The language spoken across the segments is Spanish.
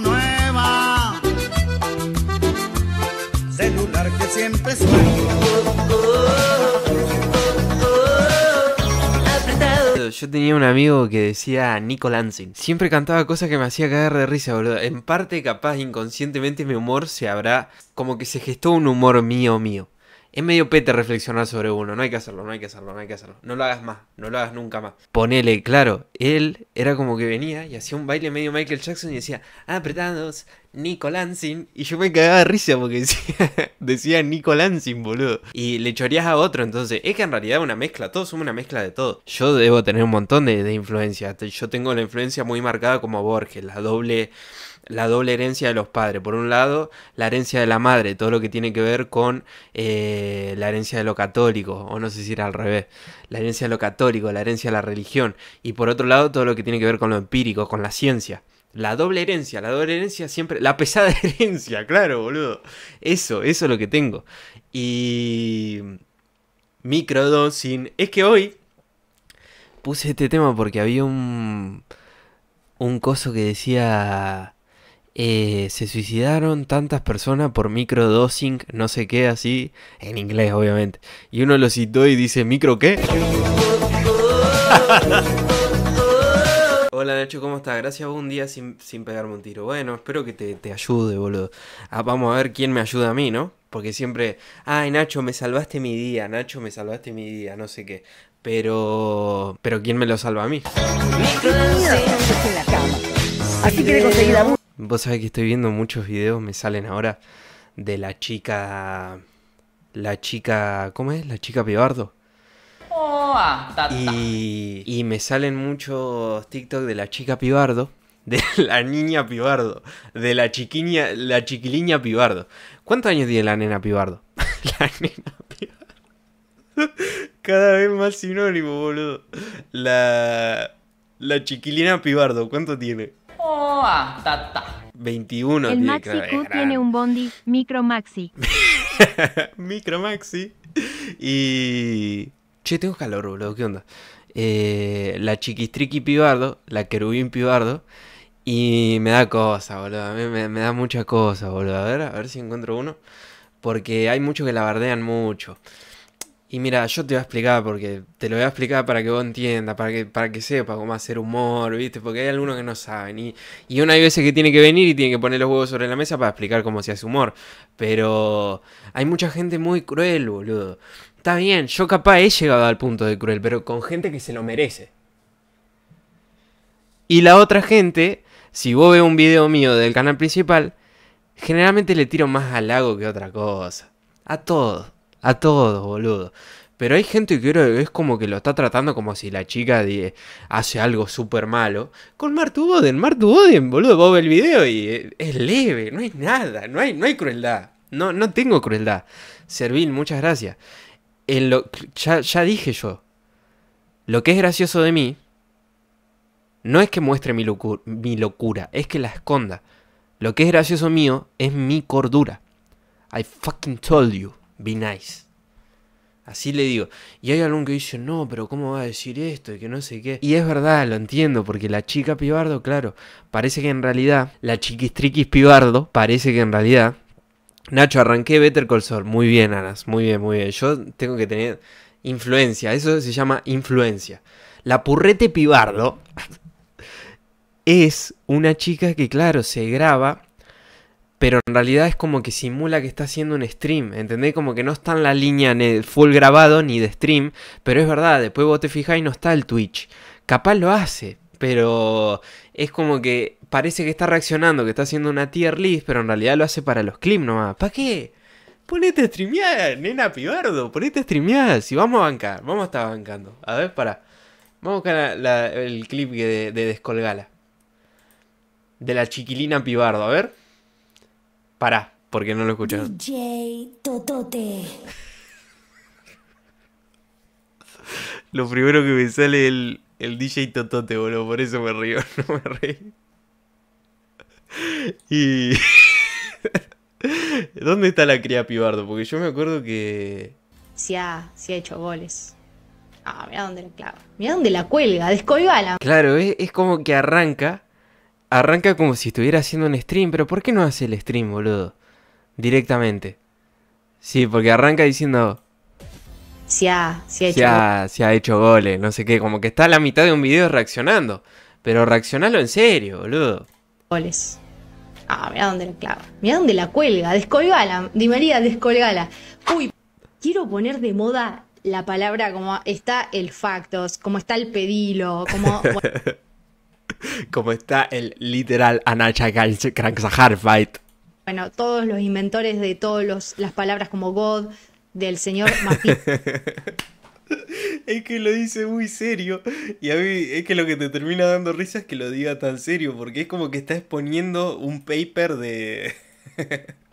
nueva, celular que siempre Yo tenía un amigo que decía Nico Lansing. Siempre cantaba cosas que me hacía caer de risa, boludo. En parte, capaz inconscientemente mi humor se habrá. como que se gestó un humor mío mío. Es medio pete reflexionar sobre uno, no hay que hacerlo, no hay que hacerlo, no hay que hacerlo. No lo hagas más, no lo hagas nunca más. Ponele, claro, él era como que venía y hacía un baile medio Michael Jackson y decía, apretados, Nico Lansing. Y yo me cagaba de risa porque decía, decía Nico Lansing, boludo. Y le chorías a otro, entonces es que en realidad es una mezcla, todos somos una mezcla de todo. Yo debo tener un montón de, influencias, yo tengo la influencia muy marcada como Borges, la doble la doble herencia de los padres. Por un lado, la herencia de la madre, todo lo que tiene que ver con eh, la herencia de lo católico, o no sé si era al revés, la herencia de lo católico, la herencia de la religión. Y por otro lado, todo lo que tiene que ver con lo empírico, con la ciencia. La doble herencia, la doble herencia siempre. La pesada herencia, claro, boludo. Eso, eso es lo que tengo. Y. Microdosing. Es que hoy. Puse este tema porque había un. Un coso que decía eh, se suicidaron tantas personas por microdosing, no sé qué, así, en inglés obviamente. Y uno lo citó y dice, ¿micro qué? Hola Nacho, ¿cómo estás? Gracias, un día sin, pegarme un tiro. Bueno, espero que te, ayude, boludo. Ah, vamos a ver quién me ayuda a mí, ¿no? Porque siempre, ay Nacho, me salvaste mi día, Nacho, me salvaste mi día, no sé qué. Pero, pero ¿quién me lo salva a mí? Así que conseguir a Vos sabés que estoy viendo muchos videos, me salen ahora, de la chica... La chica... ¿Cómo es? La chica Pibardo. Oh, ah, y, y, me salen muchos TikTok de la chica pibardo, de la niña pibardo, de la chiquiña, la chiquiliña pibardo. ¿Cuántos años tiene la nena pibardo? la nena pibardo. Cada vez más sinónimo, boludo. La, la chiquilina pibardo, ¿cuánto tiene? 21 El tiene Maxi tiene ah. un bondi micro maxi. micro maxi. Y. Che, tengo calor, boludo. ¿Qué onda? Eh, la chiquistriqui pibardo, la querubín pibardo. Y me da cosa, boludo. A mí me, da mucha cosa, boludo. A ver, a ver si encuentro uno. Porque hay muchos que la bardean mucho. Y mira, yo te voy a explicar porque te lo voy a explicar para que vos entiendas, para que, para que sepas cómo hacer humor, ¿viste? Porque hay algunos que no saben. Y, y una hay veces que tiene que venir y tiene que poner los huevos sobre la mesa para explicar cómo se hace humor. Pero hay mucha gente muy cruel, boludo. Está bien, yo capaz he llegado al punto de cruel, pero con gente que se lo merece. Y la otra gente, si vos ves un video mío del canal principal, generalmente le tiro más halago que otra cosa. A todos a todos, boludo. Pero hay gente que es como que lo está tratando como si la chica hace algo súper malo. Con Martu Boden, Martu Boden, boludo, vos ves el video y eh, es, leve, no hay nada, no hay, no hay crueldad. No, no tengo crueldad. Servil, muchas gracias. En lo, ya, dije yo, lo que es gracioso de mí no es que muestre mi locura, es que la esconda. Lo que es gracioso mío es mi cordura. I fucking told you. Be nice. Así le digo. Y hay algún que dice, no, pero ¿cómo va a decir esto? Y que no sé qué. Y es verdad, lo entiendo, porque la chica Pibardo, claro, parece que en realidad, la chiquistriquis Pibardo, parece que en realidad. Nacho, arranqué Better Call Saul. Muy bien, Anas, muy bien, muy bien. Yo tengo que tener influencia, eso se llama influencia. La purrete Pibardo es una chica que, claro, se graba pero en realidad es como que simula que está haciendo un stream, ¿entendés? Como que no está en la línea ni full grabado ni de stream, pero es verdad, después vos te fijás y no está el Twitch. Capaz lo hace, pero es como que parece que está reaccionando, que está haciendo una tier list, pero en realidad lo hace para los clips nomás. ¿Para qué? Ponete a streamear, nena pibardo, ponete a streamear, si vamos a bancar, vamos a estar bancando. A ver, para. Vamos a buscar el clip de, de Descolgala. De la chiquilina pibardo, a ver. Pará, porque no lo escucharon. DJ Totote. lo primero que me sale es el, DJ Totote, boludo. Por eso me río, no me reí. Y. ¿Dónde está la cría Pibardo? Porque yo me acuerdo que. se ha, ha hecho goles. Ah, mira dónde la clava. Mira dónde la cuelga, descolgala. Claro, es como que arranca Arranca como si estuviera haciendo un stream, pero ¿por qué no hace el stream, boludo? Directamente. Sí, porque arranca diciendo... Ya, ha, se ha hecho, ha hecho goles, no sé qué, como que está a la mitad de un video reaccionando. Pero reaccionalo en serio, boludo. Goles. Ah, mira dónde la clava. Mira dónde la cuelga. Descolgala. Di María, descolgala. Uy, quiero poner de moda la palabra como está el factos, como está el pedilo, como. como está el literal Anacha Fight. Bueno, todos los inventores de todas las palabras como God, del señor es que lo dice muy serio. Y a mí es que lo que te termina dando risa es que lo diga tan serio, porque es como que estás poniendo un paper de...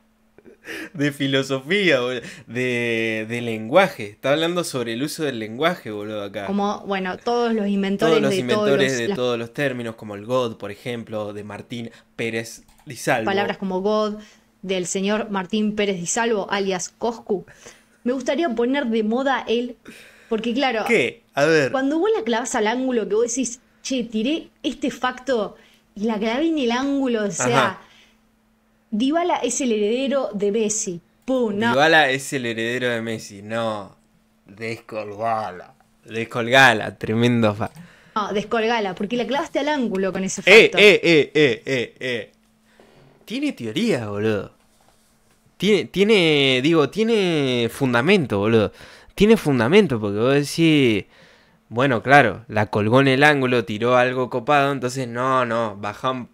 de filosofía, de, de, lenguaje. Está hablando sobre el uso del lenguaje, boludo, acá. Como, bueno, todos los inventores, todos los de, todos los, de todos los términos, como el God, por ejemplo, de Martín Pérez Disalvo. Palabras como God, del señor Martín Pérez Disalvo, alias Coscu. Me gustaría poner de moda él, Porque claro, ¿Qué? A ver. cuando vos la clavas al ángulo que vos decís, che, tiré este facto y la clavé en el ángulo, o sea... Dybala es el heredero de Messi. no. es el heredero de Messi, no. Descolgala. Descolgala, tremendo No, descolgala, porque la clavaste al ángulo con ese eh, factor. Eh, eh, eh, eh, eh, Tiene teoría, boludo. Tiene, tiene, digo, tiene fundamento, boludo. Tiene fundamento, porque vos decís, bueno, claro, la colgó en el ángulo, tiró algo copado, entonces no, no, bajan,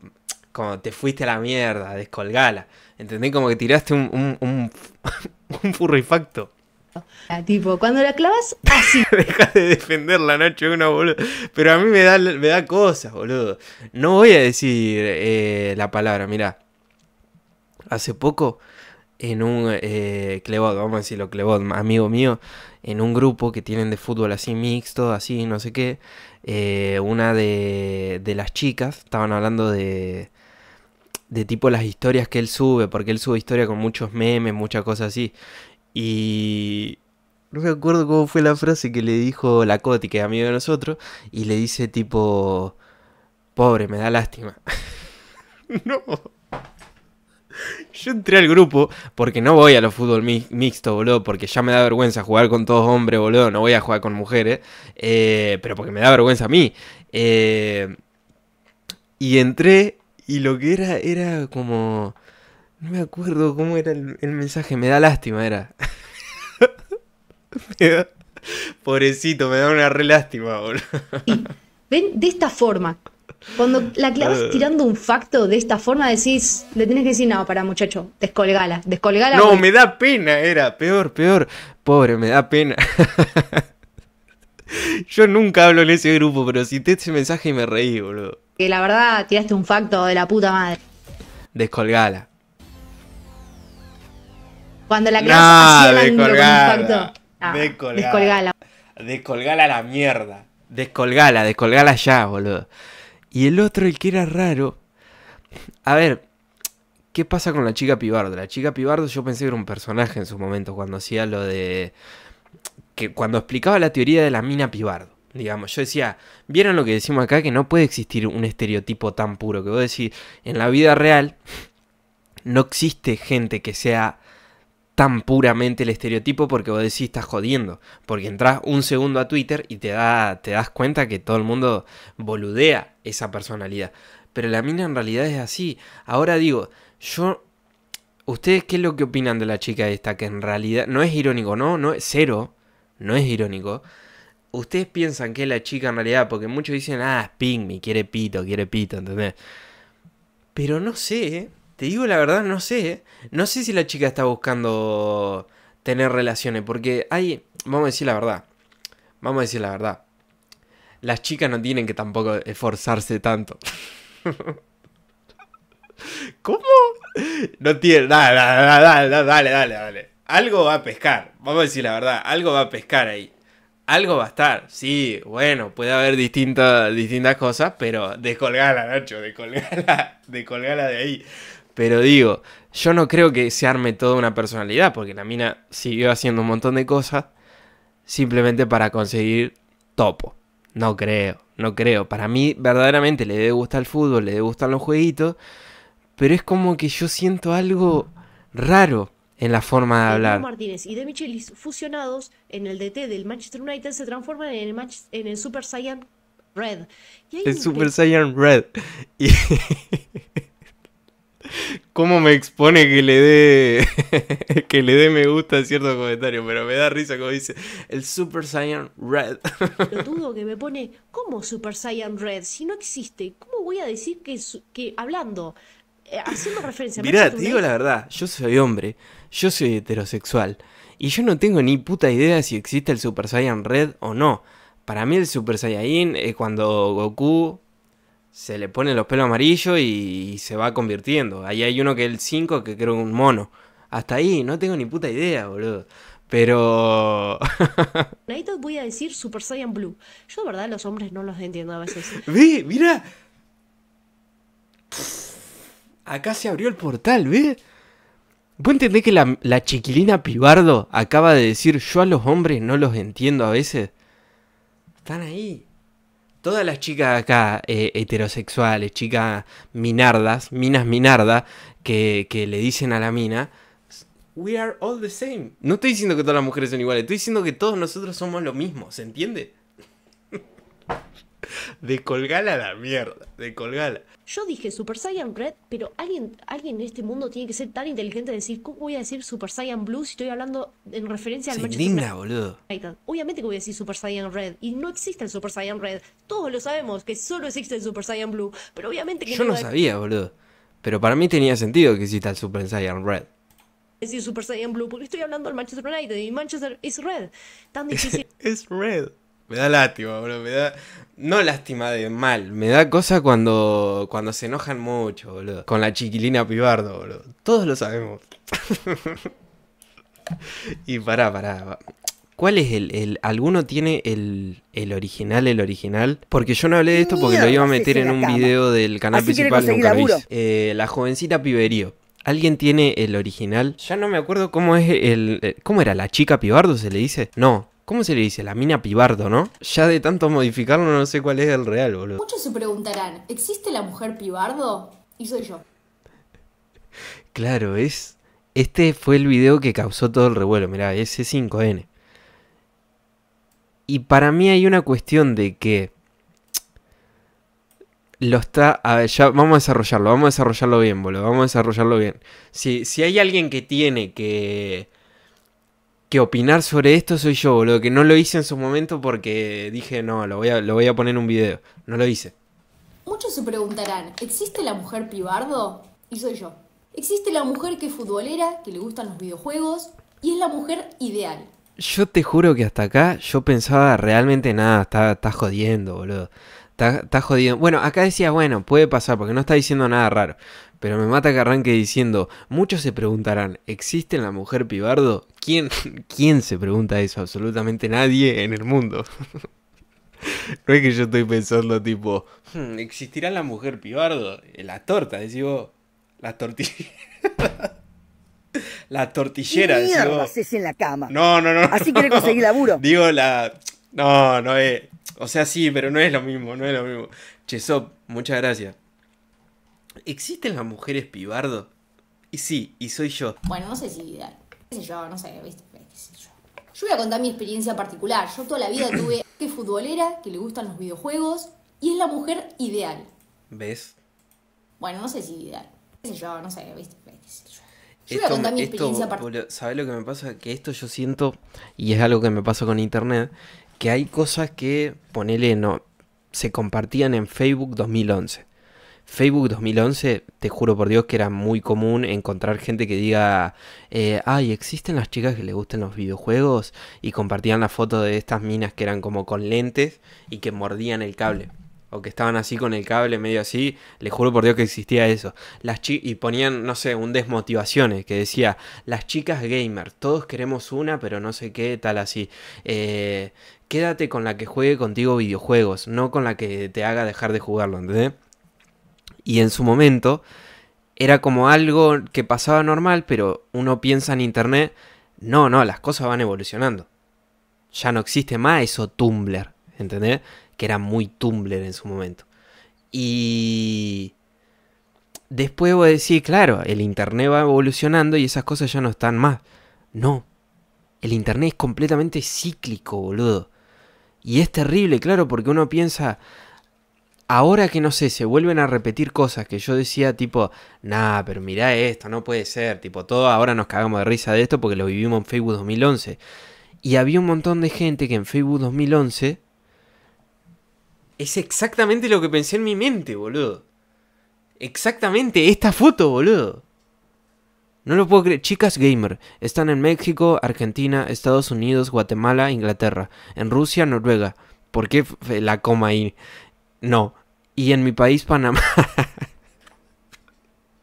como te fuiste a la mierda, descolgala. ¿Entendés? Como que tiraste un, un, furrifacto. Ah, tipo, cuando la clavas, así. Deja de defender la noche una boludo. Pero a mí me da, me da cosas, boludo. No voy a decir eh, la palabra, mirá. Hace poco, en un eh, Clebot, vamos a decirlo, Clebot, amigo mío, en un grupo que tienen de fútbol así mixto, así, no sé qué, eh, una de las chicas, estaban hablando de, de tipo las historias que él sube, porque él sube historia con muchos memes, muchas cosas así. Y no me acuerdo cómo fue la frase que le dijo la Coti, que es amigo de nosotros, y le dice tipo, pobre, me da lástima. no. Yo entré al grupo porque no voy a los fútbol mixto, boludo, porque ya me da vergüenza jugar con todos hombres, boludo, no voy a jugar con mujeres, eh, pero porque me da vergüenza a mí. Eh, y entré y lo que era, era como. No me acuerdo cómo era el, mensaje. Me da lástima, era. Pobrecito, me da una re lástima, boludo. Ven, de esta forma. Cuando la clave ah. tirando un facto de esta forma, decís, le tenés que decir, no, para muchacho, descolgala, descolgala. No, me da pena, era, peor, peor. Pobre, me da pena. Yo nunca hablo en ese grupo, pero cité ese mensaje y me reí, boludo que la verdad tiraste un facto de la puta madre. Descolgala. Cuando la clase no, hacía ah, descolgala, descolgala. descolgala. la mierda. Descolgala, descolgala ya, boludo. Y el otro, el que era raro. A ver, ¿qué pasa con la chica Pibardo? La chica Pibardo yo pensé que era un personaje en su momento cuando hacía lo de. que cuando explicaba la teoría de la mina Pibardo digamos. Yo decía, ¿vieron lo que decimos acá? Que no puede existir un estereotipo tan puro. Que vos decís, en la vida real no existe gente que sea tan puramente el estereotipo porque vos decís estás jodiendo. Porque entras un segundo a Twitter y te, da, te das cuenta que todo el mundo boludea esa personalidad. Pero la mina en realidad es así. Ahora digo, yo... ¿Ustedes qué es lo que opinan de la chica esta? Que en realidad no es irónico, no, no es cero, no es irónico ustedes piensan que es la chica en realidad, porque muchos dicen, ah, es me quiere pito, quiere pito, ¿entendés? Pero no sé, ¿eh? te digo la verdad, no sé. ¿eh? No sé si la chica está buscando tener relaciones, porque hay, vamos a decir la verdad, vamos a decir la verdad. Las chicas no tienen que tampoco esforzarse tanto. ¿Cómo? No tiene. dale, dale, dale, dale, dale. Algo va a pescar. Vamos a decir la verdad. Algo va a pescar ahí algo va a estar. Sí, bueno, puede haber distintas distintas cosas, pero descolgala, Nacho, descolgala, de ahí. Pero digo, yo no creo que se arme toda una personalidad, porque la mina siguió haciendo un montón de cosas simplemente para conseguir topo. No creo, no creo. Para mí, verdaderamente, le debe gustar el fútbol, le debe gustar los jueguitos, pero es como que yo siento algo raro en la forma de hablar. Martínez y De Michelis fusionados en el DT del Manchester United se transforman en el, Super en el Super Saiyan Red. el Super Saiyan Red. ¿Cómo me expone que le dé que le dé me gusta a cierto comentario? Pero me da risa como dice el Super Saiyan Red. Lo dudo que me pone, ¿cómo Super Saiyan Red? Si no existe, ¿cómo voy a decir que, que hablando? Eh, haciendo referencia a Mira, te digo la verdad, yo soy hombre yo soy heterosexual y yo no tengo ni puta idea si existe el Super Saiyan Red o no. Para mí el Super Saiyan es cuando Goku se le pone los pelos amarillos y, se va convirtiendo. Ahí hay uno que es el 5 que creo que un mono. Hasta ahí, no tengo ni puta idea, boludo. Pero. te voy a decir Super Saiyan Blue. Yo, de verdad, los hombres no los entiendo a veces. ¡Ve! ¡Mira! Acá se abrió el portal, ¿ve? ¿Vos entendés que la, chiquilina Pibardo acaba de decir yo a los hombres no los entiendo a veces? Están ahí. Todas las chicas acá eh, heterosexuales, chicas minardas, minas minardas, que, que le dicen a la mina, we are all the same. No estoy diciendo que todas las mujeres son iguales, estoy diciendo que todos nosotros somos lo mismo, ¿se entiende? de colgala a la mierda, de colgala. Yo dije Super Saiyan Red, pero alguien, alguien en este mundo tiene que ser tan inteligente de decir, ¿cómo voy a decir Super Saiyan Blue si estoy hablando en referencia al manchester indigna, boludo. Obviamente que voy a decir Super Saiyan Red. Y no existe el Super Saiyan Red. Todos lo sabemos, que solo existe el Super Saiyan Blue. Pero obviamente que Yo no, sabía, boludo. Pero para mí tenía sentido que exista el Super Saiyan Red decir Super Saiyan Blue, porque estoy hablando del Manchester United y Manchester es red. Tan difícil. es red. Me da lástima, bro. da. No lástima de mal. Me da cosa cuando. cuando se enojan mucho, boludo. Con la chiquilina pibardo, boludo. Todos lo sabemos. y pará, pará. ¿Cuál es el, alguno tiene el, original, el original? Porque yo no hablé de esto porque lo iba a meter en un video del canal principal nunca lo eh, la jovencita piberío. ¿Alguien tiene el original? Ya no me acuerdo cómo es el. Eh, ¿Cómo era? ¿La chica pibardo se le dice? No, ¿Cómo se le dice? La mina pibardo, ¿no? Ya de tanto modificarlo no sé cuál es el real, boludo. Muchos se preguntarán, ¿existe la mujer pibardo? Y soy yo. Claro, es... Este fue el video que causó todo el revuelo, mirá, ese 5N. Y para mí hay una cuestión de que... Lo está... A ver, ya vamos a desarrollarlo, vamos a desarrollarlo bien, boludo, vamos a desarrollarlo bien. si hay alguien que tiene que que opinar sobre esto soy yo, boludo. Que no lo hice en su momento porque dije, no, lo voy a, lo voy a poner en un video. No lo hice. Muchos se preguntarán, ¿existe la mujer pibardo? Y soy yo. Existe la mujer que es futbolera, que le gustan los videojuegos, y es la mujer ideal. Yo te juro que hasta acá yo pensaba realmente nada, está, jodiendo, boludo. Está, está jodiendo. Bueno, acá decía, bueno, puede pasar, porque no está diciendo nada raro. Pero me mata que arranque diciendo, muchos se preguntarán, ¿existe la mujer pibardo? ¿Quién, quién se pregunta eso? Absolutamente nadie en el mundo. no es que yo estoy pensando tipo, hmm, ¿existirá la mujer pibardo? Eh, la torta, decís vos. La tortilla. la tortillera. ¿Qué mierda en la cama? No, no, no. Así querés conseguir laburo. Digo la... No, no es... O sea, sí, pero no es lo mismo, no es lo mismo. Chesop, muchas gracias. ¿Existen las mujeres pibardo? Y sí, y soy yo. Bueno, no sé si. ¿Qué sé yo? No sé, ¿viste? yo? Yo voy a contar mi experiencia particular. Yo toda la vida tuve que futbolera, que le gustan los videojuegos, y es la mujer ideal. ¿Ves? Bueno, no sé si ideal. yo? No sé, ¿viste? ¿Qué sé yo? Yo voy a contar mi experiencia particular. ¿Sabes lo que me pasa? Que esto yo siento, y es algo que me pasa con internet, que hay cosas que, ponele, no, se compartían en Facebook 2011. Facebook 2011, te juro por Dios que era muy común encontrar gente que diga, eh, ay, existen las chicas que les gustan los videojuegos y compartían la foto de estas minas que eran como con lentes y que mordían el cable. O que estaban así con el cable medio así, le juro por Dios que existía eso. Las y ponían, no sé, un desmotivaciones que decía, las chicas gamer, todos queremos una, pero no sé qué, tal así. Eh, quédate con la que juegue contigo videojuegos, no con la que te haga dejar de jugarlo, ¿entendés? y en su momento era como algo que pasaba normal, pero uno piensa en Internet, no, no, las cosas van evolucionando. Ya no existe más eso Tumblr, ¿entendés? Que era muy Tumblr en su momento. Y después voy a decir, claro, el Internet va evolucionando y esas cosas ya no están más. No, el Internet es completamente cíclico, boludo. Y es terrible, claro, porque uno piensa, ahora que no sé, se vuelven a repetir cosas que yo decía tipo, nah, pero mirá esto, no puede ser, tipo, todo ahora nos cagamos de risa de esto porque lo vivimos en Facebook 2011. Y había un montón de gente que en Facebook 2011 es exactamente lo que pensé en mi mente, boludo. Exactamente esta foto, boludo. No lo puedo creer. Chicas gamer. Están en México, Argentina, Estados Unidos, Guatemala, Inglaterra. En Rusia, Noruega. ¿Por qué la coma ahí? No. Y en mi país, Panamá.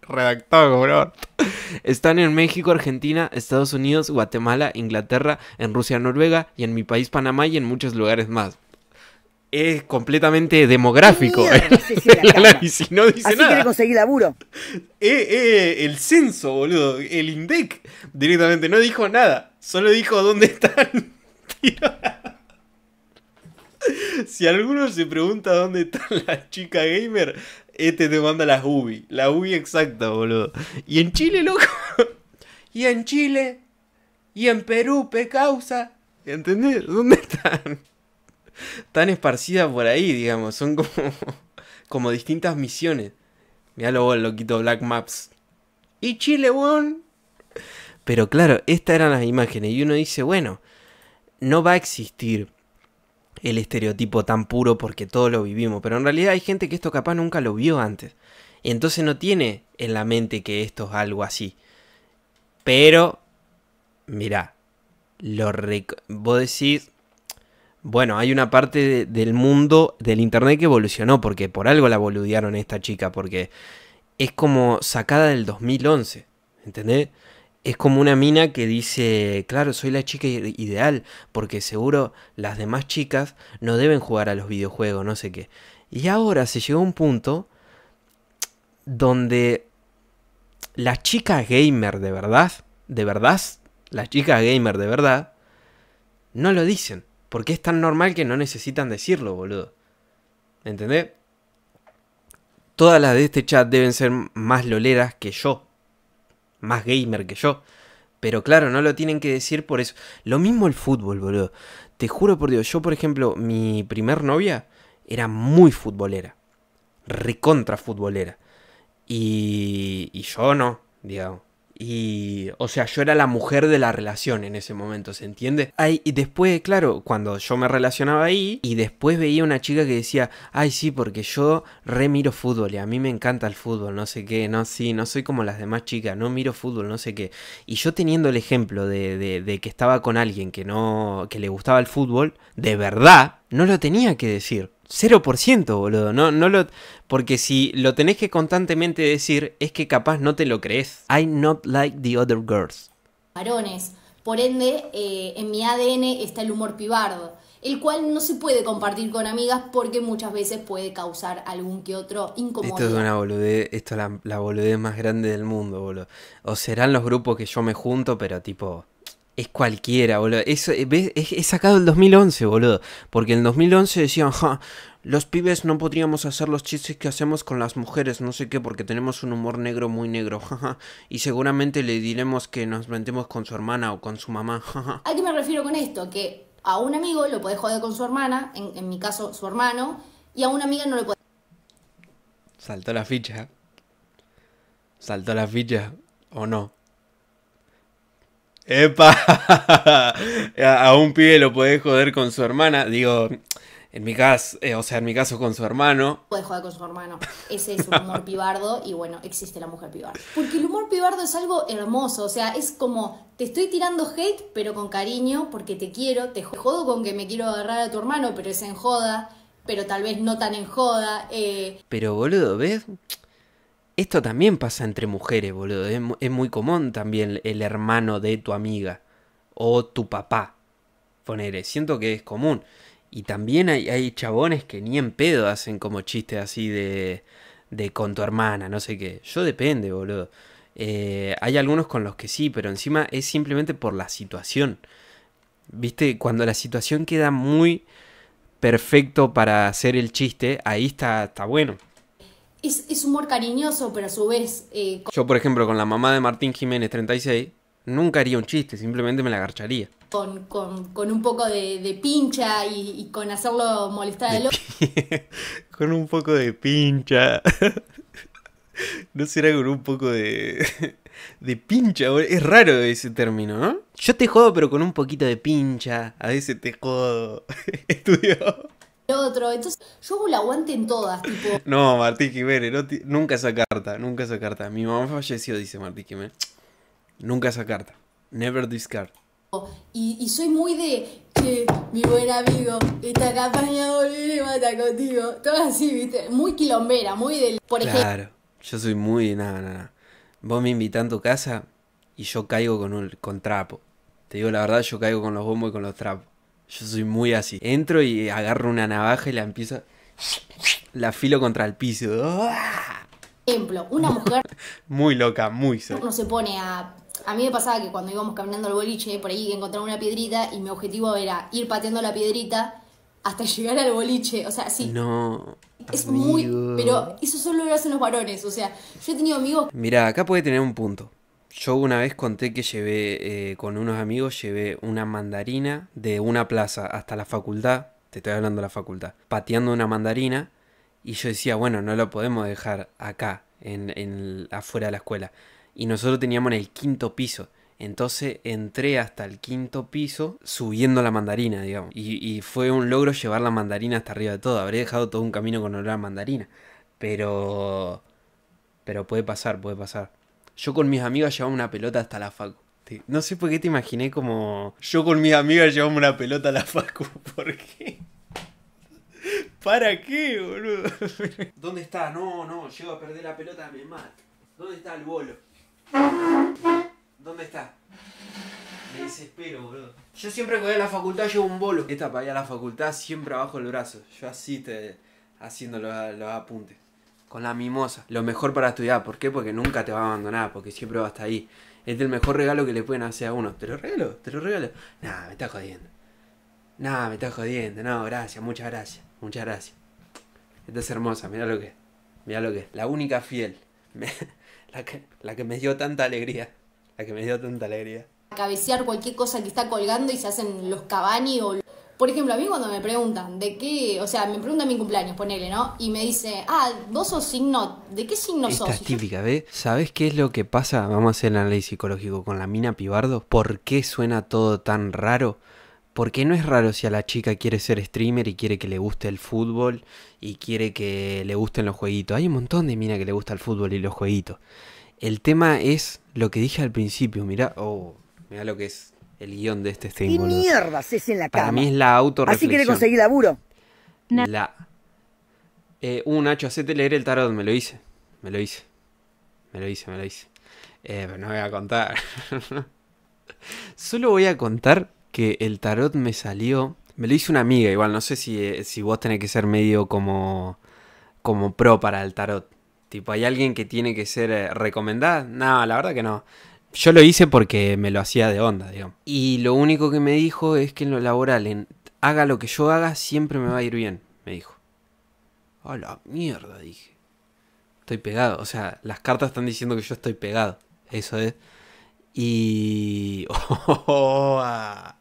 Redactado, bro. Están en México, Argentina, Estados Unidos, Guatemala, Inglaterra, en Rusia, Noruega y en mi país, Panamá y en muchos lugares más. Es eh, completamente demográfico. El, análisis no dice Así nada. conseguir laburo. Eh, eh, el censo, boludo. El INDEC directamente no dijo nada. Solo dijo dónde están. Si alguno se pregunta dónde está la chica gamer, este te manda las UBI. La UBI exacta, boludo. Y en Chile, loco. Y en Chile. Y en Perú, pecausa. ¿Entendés? ¿Dónde están? Están esparcidas por ahí, digamos. Son como, como distintas misiones. Mirá luego el loquito Black Maps. Y Chile, weón. Pero claro, estas eran las imágenes. Y uno dice, bueno, no va a existir el estereotipo tan puro porque todos lo vivimos, pero en realidad hay gente que esto capaz nunca lo vio antes. Entonces no tiene en la mente que esto es algo así. Pero, mirá, lo vos decís, bueno, hay una parte del mundo del Internet que evolucionó, porque por algo la boludearon esta chica, porque es como sacada del 2011, ¿entendés? es como una mina que dice, claro, soy la chica ideal, porque seguro las demás chicas no deben jugar a los videojuegos, no sé qué. Y ahora se llegó a un punto donde las chicas gamer de verdad, de verdad, las chicas gamer de verdad, no lo dicen, porque es tan normal que no necesitan decirlo, boludo. ¿Entendés? Todas las de este chat deben ser más loleras que yo, más gamer que yo. Pero claro, no lo tienen que decir por eso. Lo mismo el fútbol, boludo. Te juro por Dios, yo por ejemplo, mi primer novia era muy futbolera. Recontra futbolera. Y, y yo no, digamos. Y, o sea, yo era la mujer de la relación en ese momento, ¿se entiende? y después, claro, cuando yo me relacionaba ahí, y después veía una chica que decía, ay, sí, porque yo re miro fútbol y a mí me encanta el fútbol, no sé qué, no, sí, no soy como las demás chicas, no miro fútbol, no sé qué. Y yo teniendo el ejemplo de, de, de que estaba con alguien que no, que le gustaba el fútbol, de verdad, no lo tenía que decir. 0%, boludo. No, no lo. Porque si lo tenés que constantemente decir, es que capaz no te lo crees. I'm not like the other girls. Varones. Por ende, eh, en mi ADN está el humor pibardo, el cual no se puede compartir con amigas porque muchas veces puede causar algún que otro incomodidad. Esto es una boludez, esto es la, la boludez más grande del mundo, boludo. O serán los grupos que yo me junto, pero tipo es cualquiera, boludo. Eh, es, es, sacado el 2011, boludo. Porque en el 2011 decían, ja, los pibes no podríamos hacer los chistes que hacemos con las mujeres, no sé qué, porque tenemos un humor negro muy negro, jaja. y seguramente le diremos que nos metemos con su hermana o con su mamá, ja. ¿A qué me refiero con esto? Que a un amigo lo puede joder con su hermana, en, mi caso su hermano, y a una amiga no le puede. Saltó la ficha. Saltó la ficha, ¿o no? ¡Epa! A un pibe lo podés joder con su hermana. Digo, en mi caso, eh, o sea, en mi caso con su hermano. Puedes joder con su hermano. Ese es un humor pibardo y bueno, existe la mujer pibardo. Porque el humor pibardo es algo hermoso, o sea, es como te estoy tirando hate, pero con cariño, porque te quiero, te jodo con que me quiero agarrar a tu hermano, pero es en joda, pero tal vez no tan en joda. Eh. Pero boludo, ¿ves? Esto también pasa entre mujeres, boludo. Es, muy común también el hermano de tu amiga o tu papá. ponerle, siento que es común. Y también hay, chabones que ni en pedo hacen como chistes así de, con tu hermana, no sé qué. Yo depende, boludo. Eh, hay algunos con los que sí, pero encima es simplemente por la situación. Viste, cuando la situación queda muy perfecto para hacer el chiste, ahí está, está bueno es, humor cariñoso, pero a su vez... Eh, Yo, por ejemplo, con la mamá de Martín Jiménez, 36, nunca haría un chiste, simplemente me la garcharía. Con, con, un poco de, pincha y, con hacerlo molestar al otro. con un poco de pincha. ¿No será con un poco de... de pincha? Es raro ese término, ¿no? Yo te jodo, pero con un poquito de pincha. A veces te jodo. Estudio otro. Entonces, yo hago el aguante en todas, tipo. No, Martí Jiménez, nunca esa carta, nunca esa carta. Mi mamá falleció, dice Martí Jiménez. Nunca esa carta. Never discard. Y, soy muy de que mi buen amigo, esta campaña volvió y mata contigo. Todo así, viste. Muy quilombera, muy del. Por Claro, yo soy muy. Nada, nada. Vos me invitas a tu casa y yo caigo con, un, con trapo. Te digo la verdad, yo caigo con los bombos y con los trapos. Yo soy muy así. Entro y agarro una navaja y la empiezo. La filo contra el piso. Ejemplo, una mujer. muy loca, muy No se pone a. A mí me pasaba que cuando íbamos caminando al boliche, por ahí encontraba una piedrita y mi objetivo era ir pateando la piedrita hasta llegar al boliche. O sea, sí. No. Es muy. Pero eso solo lo hacen los varones. O sea, yo he tenido amigos. Mira, acá puede tener un punto. Yo una vez conté que llevé eh, con unos amigos, llevé una mandarina de una plaza hasta la facultad, te estoy hablando de la facultad, pateando una mandarina y yo decía, bueno, no lo podemos dejar acá, en, afuera de la escuela. Y nosotros teníamos en el quinto piso. Entonces entré hasta el quinto piso subiendo la mandarina, digamos. Y, fue un logro llevar la mandarina hasta arriba de todo. Habría dejado todo un camino con la mandarina. Pero... Pero puede pasar, puede pasar. Yo con mis amigas llevamos una pelota hasta la facu. No sé por qué te imaginé como. Yo con mis amigas llevamos una pelota a la facu. ¿Por qué? ¿Para qué, boludo? ¿Dónde está? No, no, llego a perder la pelota, me madre. ¿Dónde está el bolo? ¿Dónde está? Me desespero, boludo. Yo siempre que voy a la facultad llevo un bolo. Esta para ir a la facultad siempre abajo el brazo. Yo así te. haciendo los, los apuntes con la mimosa. Lo mejor para estudiar, ¿por qué? Porque nunca te va a abandonar, porque siempre va hasta ahí. Es el mejor regalo que le pueden hacer a uno. Te lo regalo, te lo regalo. nada me estás jodiendo. nada me estás jodiendo. No, gracias, muchas gracias. Muchas gracias. Esta es hermosa, mira lo que es. Mira lo que es. La única fiel. la, que, la que me dio tanta alegría. La que me dio tanta alegría. Cabecear cualquier cosa que está colgando y se hacen los cabani o por ejemplo, a mí cuando me preguntan de qué, o sea, me preguntan mi cumpleaños, ponele, ¿no? Y me dice, ah, vos sos signo, ¿de qué signo sos? Es típica, ¿ves? ¿Sabés qué es lo que pasa? Vamos a hacer el análisis psicológico con la mina Pibardo. ¿Por qué suena todo tan raro? Porque no es raro si a la chica quiere ser streamer y quiere que le guste el fútbol y quiere que le gusten los jueguitos. Hay un montón de mina que le gusta el fútbol y los jueguitos. El tema es lo que dije al principio, mirá, oh, mirá lo que es el guión de este stream. ¿Qué mierdas es en la Para mí es la autorreflexión. Así que conseguir laburo. La... Eh, un uh, Nacho, hacete leer el tarot. Me lo hice. Me lo hice. Me lo hice, me lo hice. Eh, pero no voy a contar. Solo voy a contar que el tarot me salió... Me lo hizo una amiga, igual. No sé eh, si, vos tenés que ser medio como... Como pro para el tarot. Tipo, ¿hay alguien que tiene que ser eh, recomendada? No, la verdad que no. Yo lo hice porque me lo hacía de onda, digamos. Y lo único que me dijo es que en lo laboral, en haga lo que yo haga, siempre me va a ir bien, me dijo. A la mierda, dije. Estoy pegado. O sea, las cartas están diciendo que yo estoy pegado. Eso es. Y. Oh, ah,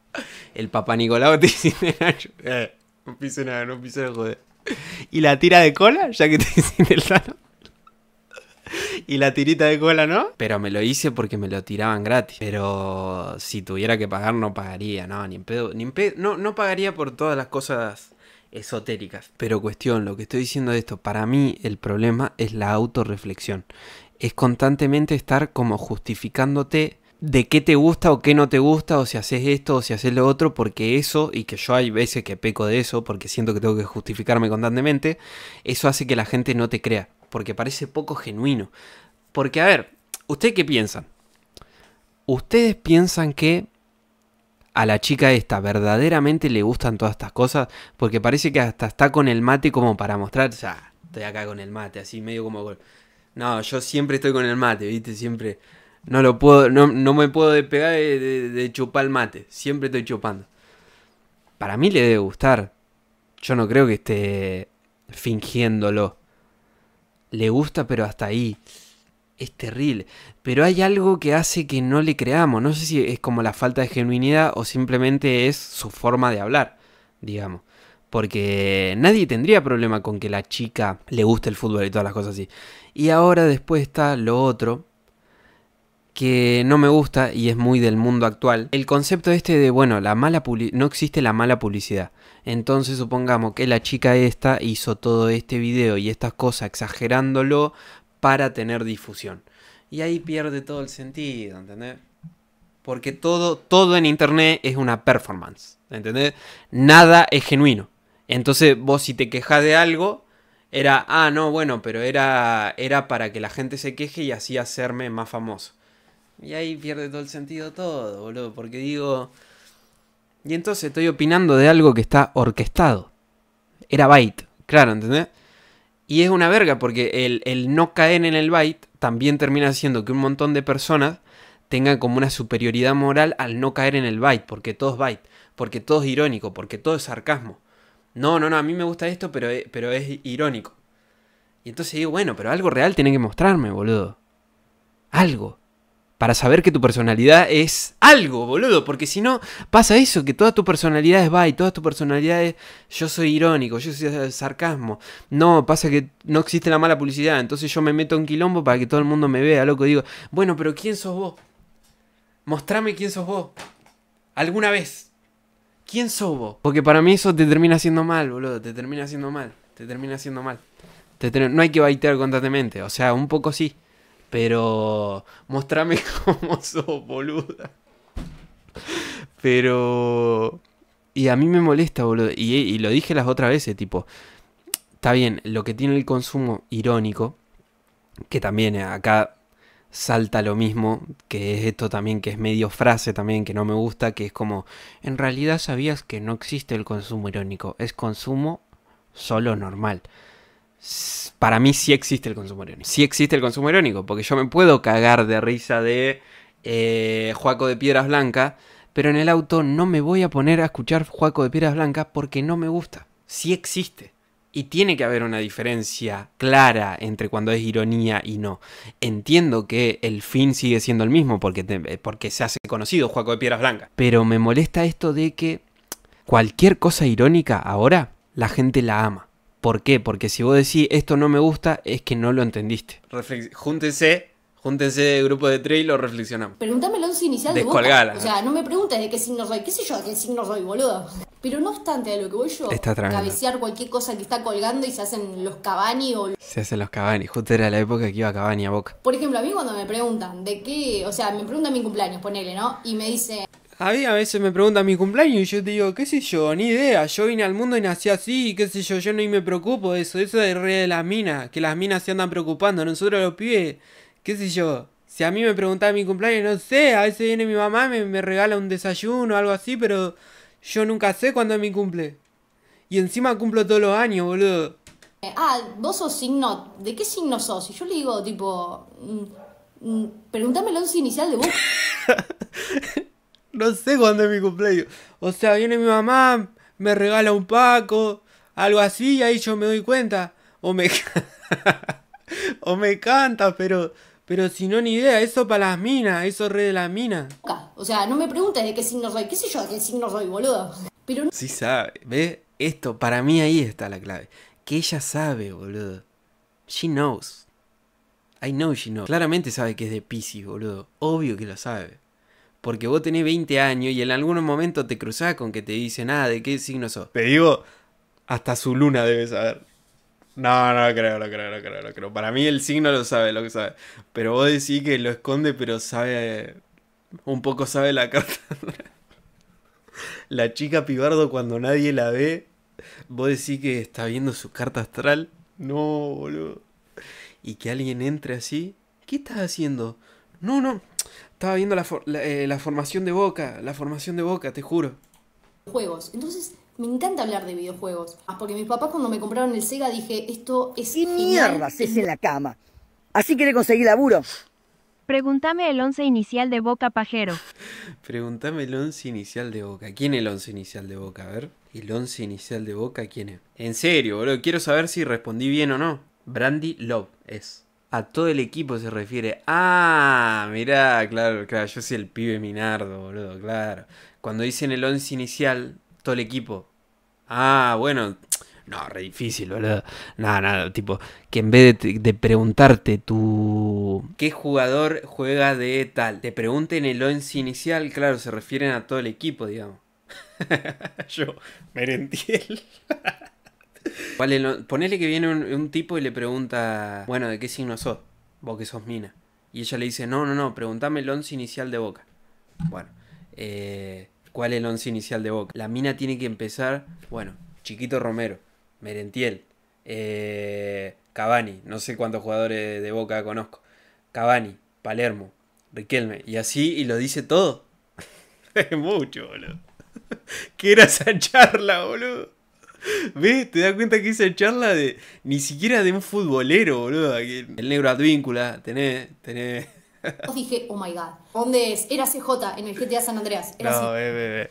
el papá Nicolau te dice eh, no pise nada, no pise nada, joder. Y la tira de cola, ya que te dicen el ancho. y la tirita de cola, ¿no? Pero me lo hice porque me lo tiraban gratis. Pero si tuviera que pagar, no pagaría, no, ni en pedo, ni no, no pagaría por todas las cosas esotéricas. Pero cuestión, lo que estoy diciendo de esto, para mí el problema es la autorreflexión. Es constantemente estar como justificándote de qué te gusta o qué no te gusta, o si haces esto o si haces lo otro, porque eso, y que yo hay veces que peco de eso, porque siento que tengo que justificarme constantemente, eso hace que la gente no te crea porque parece poco genuino. Porque, a ver, ¿usted qué piensan? ¿Ustedes piensan que a la chica esta verdaderamente le gustan todas estas cosas? Porque parece que hasta está con el mate como para mostrar, o sea, estoy acá con el mate, así medio como... No, yo siempre estoy con el mate, ¿viste? Siempre... No lo puedo, no, me puedo despegar de chupar el mate, siempre estoy chupando. Para mí le debe gustar. Yo no creo que esté fingiéndolo le gusta, pero hasta ahí. Es terrible. Pero hay algo que hace que no le creamos. No sé si es como la falta de genuinidad o simplemente es su forma de hablar, digamos. Porque nadie tendría problema con que la chica le guste el fútbol y todas las cosas así. Y ahora después está lo otro, que no me gusta y es muy del mundo actual. El concepto este de, bueno, la mala no existe la mala publicidad. Entonces supongamos que la chica esta hizo todo este video y estas cosas exagerándolo para tener difusión. Y ahí pierde todo el sentido, ¿entendés? Porque todo, todo en internet es una performance, ¿entendés? Nada es genuino. Entonces vos si te quejas de algo, era, ah, no, bueno, pero era, era para que la gente se queje y así hacerme más famoso. Y ahí pierde todo el sentido todo, boludo, porque digo... Y entonces estoy opinando de algo que está orquestado. Era byte, claro, ¿entendés? Y es una verga, porque el, no caer en el byte también termina haciendo que un montón de personas tengan como una superioridad moral al no caer en el byte, porque todo es byte, porque todo es irónico, porque todo es sarcasmo. No, no, no, a mí me gusta esto, pero es, pero es irónico. Y entonces digo, bueno, pero algo real tiene que mostrarme, boludo. Algo para saber que tu personalidad es algo, boludo. Porque si no, pasa eso, que toda tu personalidad es va y toda tu personalidad es yo soy irónico, yo soy sarcasmo. No, pasa que no existe la mala publicidad. Entonces yo me meto en quilombo para que todo el mundo me vea, loco. Digo, bueno, pero ¿quién sos vos? Mostrame quién sos vos. Alguna vez. ¿Quién sos vos? Porque para mí eso te termina haciendo mal, boludo. Te termina haciendo mal. Te termina haciendo mal. no hay que baitear constantemente. O sea, un poco sí pero mostrame cómo sos, boluda. Pero... Y a mí me molesta, boludo. Y, y lo dije las otras veces, tipo... Está bien, lo que tiene el consumo irónico, que también eh, acá salta lo mismo, que es esto también, que es medio frase también, que no me gusta, que es como, en realidad sabías que no existe el consumo irónico, es consumo solo normal para mí sí existe el consumo irónico. Sí existe el consumo irónico, porque yo me puedo cagar de risa de eh, Juaco de Piedras Blancas, pero en el auto no me voy a poner a escuchar Juaco de Piedras Blancas porque no me gusta. Sí existe. Y tiene que haber una diferencia clara entre cuando es ironía y no. Entiendo que el fin sigue siendo el mismo porque, eh, porque se hace conocido Juaco de Piedras Blancas. Pero me molesta esto de que cualquier cosa irónica ahora la gente la ama ¿Por qué? Porque si vos decís esto no me gusta, es que no lo entendiste. júntense, júntense grupo de tres y lo reflexionamos. Pregúntame la once inicial de Descolgala. O sea, no me preguntes de qué signo soy, qué sé yo de qué signo soy, boludo. Pero no obstante a lo que voy yo, está cabecear cualquier cosa que está colgando y se hacen los cabani o... Se hacen los cabani, justo era la época que iba cabani a boca. Por ejemplo, a mí cuando me preguntan de qué, o sea, me preguntan mi cumpleaños, ponele, ¿no? Y me dice, a mí a veces me preguntan mi cumpleaños y yo te digo, qué sé yo, ni idea, yo vine al mundo y nací así, qué sé yo, yo ni me preocupo de eso, eso es re de las minas, que las minas se andan preocupando, nosotros los pibes, qué sé yo, si a mí me preguntan mi cumpleaños, no sé, a veces viene mi mamá, me, me regala un desayuno o algo así, pero yo nunca sé cuándo es mi cumple. Y encima cumplo todos los años, boludo. Eh, ah, vos sos signo, ¿de qué signo sos? Y yo le digo, tipo, mm, mm, pregúntame el once inicial de vos. No sé cuándo es mi cumpleaños. O sea, viene mi mamá, me regala un paco, algo así, y ahí yo me doy cuenta. O me, o me canta, pero, pero si no, ni idea. Eso para las minas, eso re de las minas. O sea, no me preguntes de qué signo soy. ¿Qué sé yo de qué signo soy, boludo? Pero no... Sí sabe, ¿ves? Esto, para mí ahí está la clave. Que ella sabe, boludo. She knows. I know she knows. Claramente sabe que es de Pisces, boludo. Obvio que lo sabe porque vos tenés 20 años y en algún momento te cruzás con que te dice nada ¿de qué signo sos? Te digo, hasta su luna debe saber. No, no lo creo, lo creo, lo creo, lo creo. Para mí el signo lo sabe, lo que sabe. Pero vos decís que lo esconde, pero sabe. Un poco sabe la carta. la chica Pibardo, cuando nadie la ve, vos decís que está viendo su carta astral. No, boludo. Y que alguien entre así. ¿Qué estás haciendo? No, no, estaba viendo eh, la, formación de Boca, la formación de Boca, te juro. Juegos. Entonces, me encanta hablar de videojuegos. Ah, porque mis papás cuando me compraron el Sega dije, esto es... ¿Qué es en la cama? Así que le conseguí laburo. Pregúntame el once inicial de Boca Pajero. Pregúntame el once inicial de Boca. ¿Quién es el once inicial de Boca? A ver. ¿El once inicial de Boca quién es? En serio, boludo. Quiero saber si respondí bien o no. Brandy Love es. A todo el equipo se refiere. Ah, mirá, claro, claro, yo soy el pibe Minardo, boludo, claro. Cuando dicen el once inicial, todo el equipo. Ah, bueno, no, re difícil, boludo. Nada, nada, tipo, que en vez de, preguntarte tu... ¿Qué jugador juega de tal? Te pregunten el once inicial, claro, se refieren a todo el equipo, digamos. yo, Merentiel. Vale, ponele que viene un, tipo y le pregunta, bueno, ¿de qué signo sos? Vos que sos mina. Y ella le dice, no, no, no, preguntame el once inicial de Boca. Bueno, eh, ¿cuál es el once inicial de Boca? La mina tiene que empezar, bueno, Chiquito Romero, Merentiel, eh, Cavani, no sé cuántos jugadores de Boca conozco. Cavani, Palermo, Riquelme, y así, y lo dice todo. mucho, boludo. que era esa charla, boludo. ¿Ves? Te das cuenta que esa charla de. ni siquiera de un futbolero, boludo. El negro advíncula, tenés, tenés. dije, oh my god, ¿dónde es? Era CJ en el GTA San Andreas. Era no,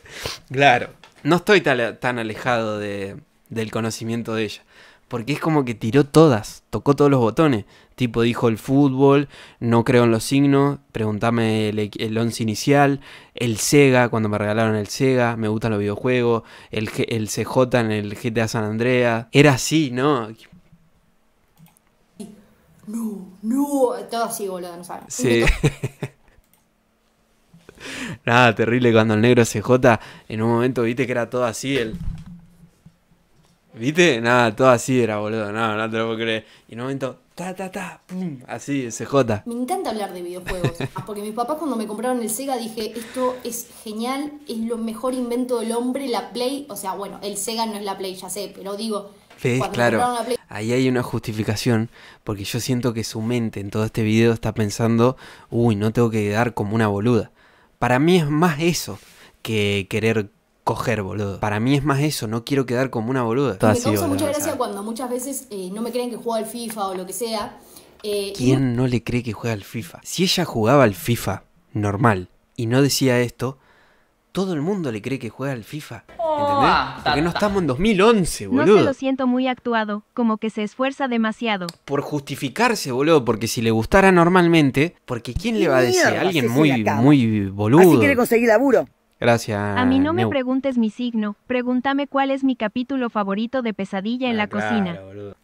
Claro. No estoy tan, alejado de, del conocimiento de ella. Porque es como que tiró todas, tocó todos los botones. Tipo, dijo el fútbol, no creo en los signos, preguntame el, el once inicial, el Sega, cuando me regalaron el Sega, me gustan los videojuegos, el, el CJ en el GTA San Andreas. Era así, ¿no? No, no, todo así, boludo, no sabes. Sí. Nada, terrible cuando el negro CJ en un momento viste que era todo así, el. ¿Viste? Nada, todo así era, boludo. No, no te lo puedo creer. Y en un momento, Ta, ta, ta, así, CJ. Me encanta hablar de videojuegos, ah, porque mis papás cuando me compraron el Sega dije, esto es genial, es lo mejor invento del hombre, la Play, o sea, bueno, el Sega no es la Play, ya sé, pero digo... Claro, ahí hay una justificación, porque yo siento que su mente en todo este video está pensando, uy, no tengo que quedar como una boluda. Para mí es más eso que querer coger, boludo. Para mí es más eso, no quiero quedar como una boluda. Me causa mucha gracia cuando muchas veces eh, no me creen que juega al FIFA o lo que sea. Eh, ¿Quién no le cree que juega al FIFA? Si ella jugaba al FIFA normal y no decía esto, todo el mundo le cree que juega al FIFA. ¿Entendés? Ah, porque no estamos en 2011, boludo. No lo siento muy actuado, como que se esfuerza demasiado. Por justificarse, boludo, porque si le gustara normalmente, porque ¿quién le va a decir? Alguien muy, muy boludo. Así quiere conseguir laburo. Gracias. A mí no me preguntes mi signo, pregúntame cuál es mi capítulo favorito de Pesadilla en la ah, cocina.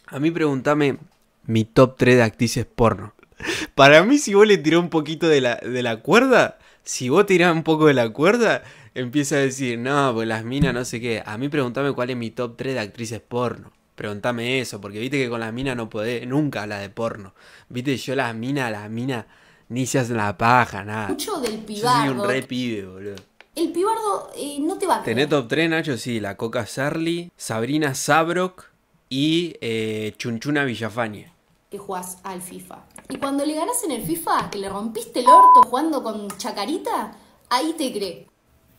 A mí preguntame mi top 3 de actrices porno. Para mí, si vos le tirás un poquito de la, de la cuerda, si vos tirás un poco de la cuerda, empieza a decir, no, pues las minas no sé qué. A mí preguntame cuál es mi top 3 de actrices porno. Pregúntame eso, porque viste que con las minas no podés, nunca la de porno. Viste, yo las minas, las minas, ni se hacen la paja, nada. del Yo un re pibe, boludo. El pibardo eh, no te va a Tené top 3, Nacho, sí. La Coca Sarli, Sabrina Sabrok y eh, Chunchuna Villafañe. Que jugás al FIFA. Y cuando le ganás en el FIFA, que le rompiste el orto jugando con Chacarita, ahí te cree.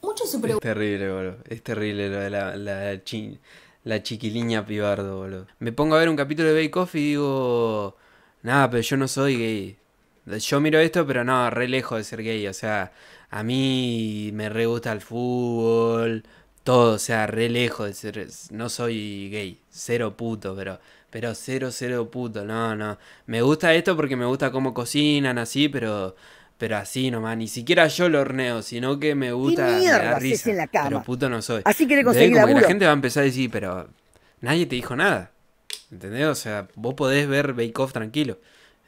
Mucho se Es terrible, boludo. Es terrible lo de la, la, la, chiquiliña pibardo, boludo. Me pongo a ver un capítulo de Bake Off y digo. Nada, pero yo no soy gay. Yo miro esto, pero no, re lejos de ser gay. O sea, a mí me re gusta el fútbol, todo, o sea, re lejos de ser, no soy gay, cero puto, pero, pero cero, cero puto, no, no. Me gusta esto porque me gusta cómo cocinan así, pero, pero así nomás, ni siquiera yo lo horneo, sino que me gusta risa, pero puto no soy. Así que le como que la gente va a empezar a decir, pero nadie te dijo nada, ¿entendés? O sea, vos podés ver Bake Off tranquilo,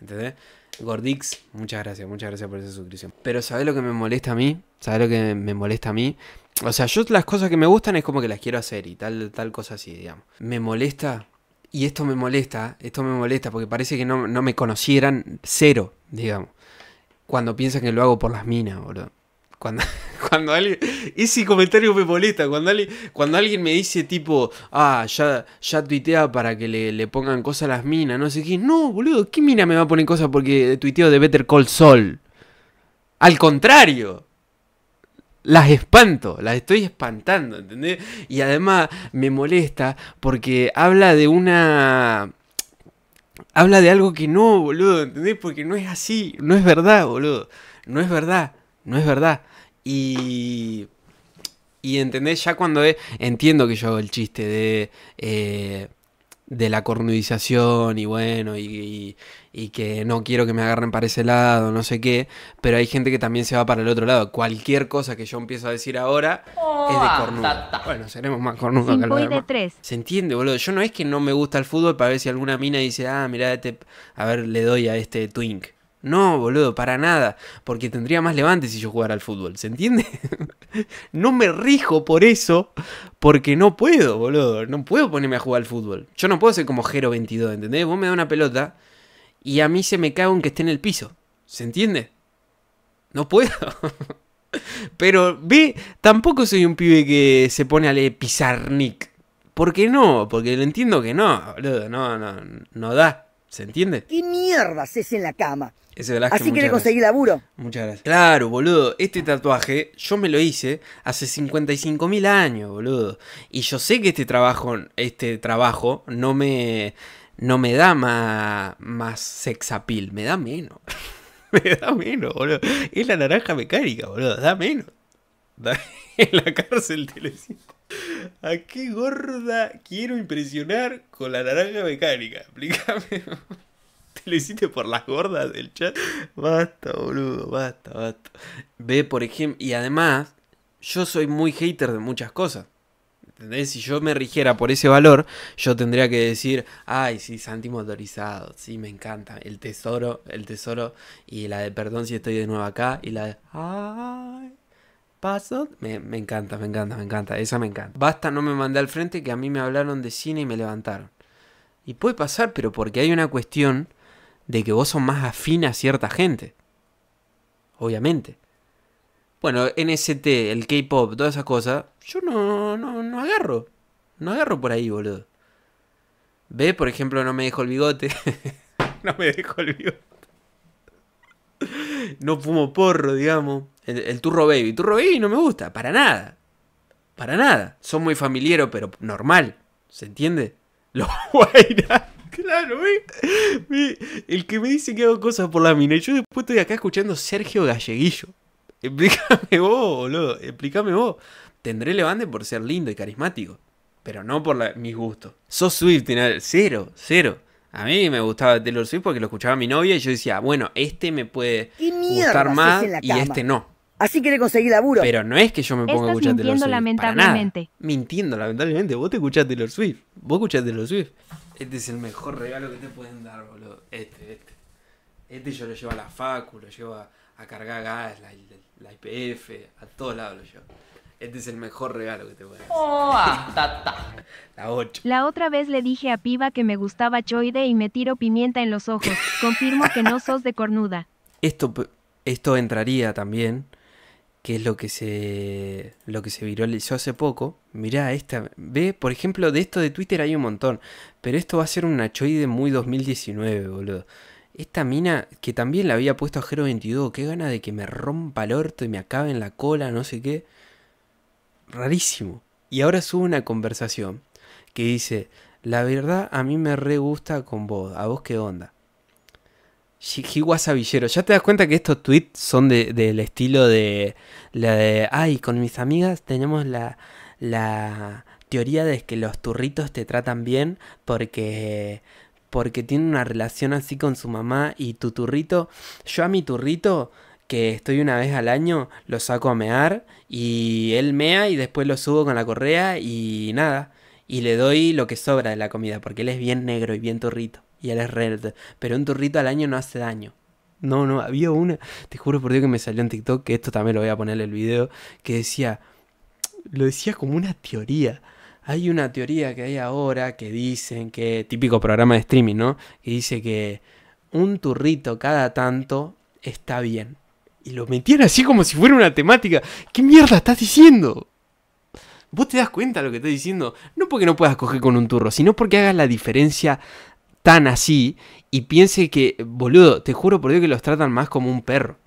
¿entendés? Gordix, muchas gracias, muchas gracias por esa suscripción. Pero ¿sabes lo que me molesta a mí? ¿Sabes lo que me molesta a mí? O sea, yo las cosas que me gustan es como que las quiero hacer y tal, tal cosa así, digamos. Me molesta, y esto me molesta, esto me molesta porque parece que no, no me conocieran cero, digamos. Cuando piensan que lo hago por las minas, boludo. Cuando, cuando alguien. Ese comentario me molesta. Cuando alguien, cuando alguien me dice, tipo, ah, ya, ya tuitea para que le, le pongan cosas a las minas, no sé qué. No, boludo, ¿qué mina me va a poner cosas porque tuiteo de Better Call Sol? Al contrario. Las espanto, las estoy espantando, ¿entendés? Y además me molesta porque habla de una habla de algo que no, boludo, ¿entendés? Porque no es así, no es verdad, boludo, no es verdad no es verdad. Y. Y entendés, ya cuando es, entiendo que yo hago el chiste de. Eh, de la cornudización y bueno, y, y, que no quiero que me agarren para ese lado, no sé qué, pero hay gente que también se va para el otro lado. Cualquier cosa que yo empiezo a decir ahora es de oh, cornudo. Bueno, seremos más cornudos que de Se entiende, boludo. Yo no es que no me gusta el fútbol para ver si alguna mina dice, ah, mirá, este, a ver, le doy a este twink. No, boludo, para nada, porque tendría más levante si yo jugara al fútbol, ¿se entiende? no me rijo por eso, porque no puedo, boludo, no puedo ponerme a jugar al fútbol. Yo no puedo ser como Gero 22, ¿entendés? Vos me da una pelota y a mí se me cago en que esté en el piso, ¿se entiende? No puedo. Pero ve, tampoco soy un pibe que se pone a leer nick. ¿Por qué no? Porque lo entiendo que no, boludo, no, no, no da. ¿Se entiende? ¿Qué mierda es en la cama? Así que le conseguí laburo. Muchas gracias. Claro, boludo. Este tatuaje yo me lo hice hace 55.000 años, boludo. Y yo sé que este trabajo, este trabajo no me, no me da más, más sex Me da menos. me da menos, boludo. Es la naranja mecánica, boludo. Da menos. en la cárcel te ¿A qué gorda quiero impresionar con la naranja mecánica? Explícame. ¿Te lo hiciste por las gordas del chat? Basta, boludo, basta, basta. Ve, por ejemplo, y además, yo soy muy hater de muchas cosas. ¿Entendés? Si yo me rigiera por ese valor, yo tendría que decir, ay, sí, Santi motorizado, sí, me encanta, el tesoro, el tesoro, y la de perdón si estoy de nuevo acá, y la de, ay, me, encanta, me encanta, me encanta. Esa me encanta. Basta, no me mandé al frente que a mí me hablaron de cine y me levantaron. Y puede pasar, pero porque hay una cuestión de que vos sos más afín a cierta gente. Obviamente. Bueno, NST, el K-pop, todas esas cosas, yo no, no, no agarro. No agarro por ahí, boludo. Ve, por ejemplo, no me dejo el bigote. no me dejo el bigote. no fumo porro, digamos. El, Turro Baby. Turro Baby no me gusta, para nada. Para nada. Son muy familiero, pero normal. ¿Se entiende? Los Guaira. Claro, el que me dice que hago cosas por la mina. Y yo después estoy acá escuchando Sergio Galleguillo. Explícame vos, boludo. Explícame vos. Tendré Levante por ser lindo y carismático. Pero no por mis gustos. Sos Swift, cero, cero. A mí me gustaba Taylor Swift porque lo escuchaba mi novia y yo decía, bueno, este me puede gustar más y este no. Así que le conseguí laburo. Pero no es que yo me ponga a escuchar Taylor Swift. lamentablemente. Para nada. Mintiendo lamentablemente. Vos te escuchás Taylor Swift. Vos escuchás Taylor Swift. Este es el mejor regalo que te pueden dar, boludo. Este, este. Este yo lo llevo a la facu, lo llevo a, cargar gas, la IPF, a todos lados lo llevo. Este es el mejor regalo que te pueden dar. Oh, ah. ta, ta. La 8. La otra vez le dije a Piba que me gustaba Choide y me tiro pimienta en los ojos. Confirmo que no sos de cornuda. Esto, esto entraría también que es lo que se lo que se viralizó hace poco. Mirá, esta, ve, por ejemplo, de esto de Twitter hay un montón, pero esto va a ser un nachoide muy 2019, boludo. Esta mina que también la había puesto a 0.22, 22, qué gana de que me rompa el orto y me acabe en la cola, no sé qué. Rarísimo. Y ahora sube una conversación que dice, "La verdad a mí me re gusta con vos, a vos qué onda." Ya te das cuenta que estos tweets son del estilo de la de, ay, con mis amigas tenemos la, la teoría de que los turritos te tratan bien porque porque tiene una relación así con su mamá y tu turrito, yo a mi turrito que estoy una vez al año lo saco a mear y él mea y después lo subo con la correa y nada y le doy lo que sobra de la comida porque él es bien negro y bien turrito y es red. Pero un turrito al año no hace daño. No, no, había una. Te juro por Dios que me salió en TikTok, que esto también lo voy a poner en el video, que decía. Lo decía como una teoría. Hay una teoría que hay ahora que dicen que. Típico programa de streaming, ¿no? Que dice que un turrito cada tanto está bien. Y lo metían así como si fuera una temática. ¿Qué mierda estás diciendo? Vos te das cuenta de lo que estoy diciendo. No porque no puedas coger con un turro, sino porque hagas la diferencia tan así y piense que, boludo, te juro por Dios que los tratan más como un perro.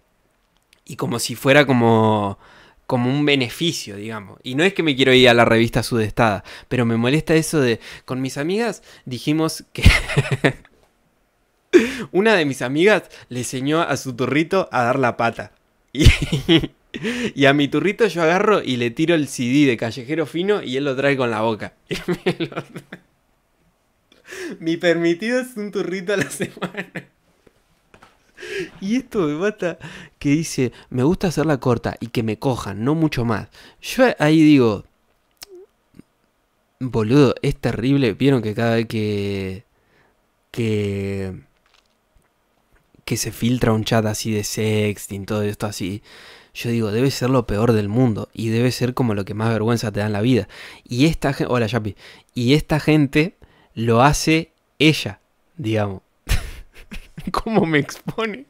Y como si fuera como como un beneficio, digamos. Y no es que me quiero ir a la revista sudestada, pero me molesta eso de, con mis amigas dijimos que... Una de mis amigas le enseñó a su turrito a dar la pata. Y, a mi turrito yo agarro y le tiro el CD de Callejero Fino y él lo trae con la boca. Y lo... Mi permitido es un turrito a la semana. Y esto me mata que dice, me gusta hacerla corta y que me cojan, no mucho más. Yo ahí digo, boludo, es terrible. Vieron que cada vez que... que... que se filtra un chat así de sexting, todo esto así. Yo digo, debe ser lo peor del mundo y debe ser como lo que más vergüenza te da en la vida. Y esta gente, hola Yapi, y esta gente lo hace ella, digamos. ¿Cómo me expone?